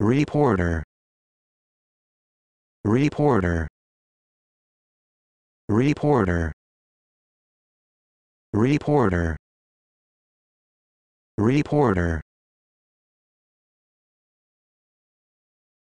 reporter reporter reporter reporter reporter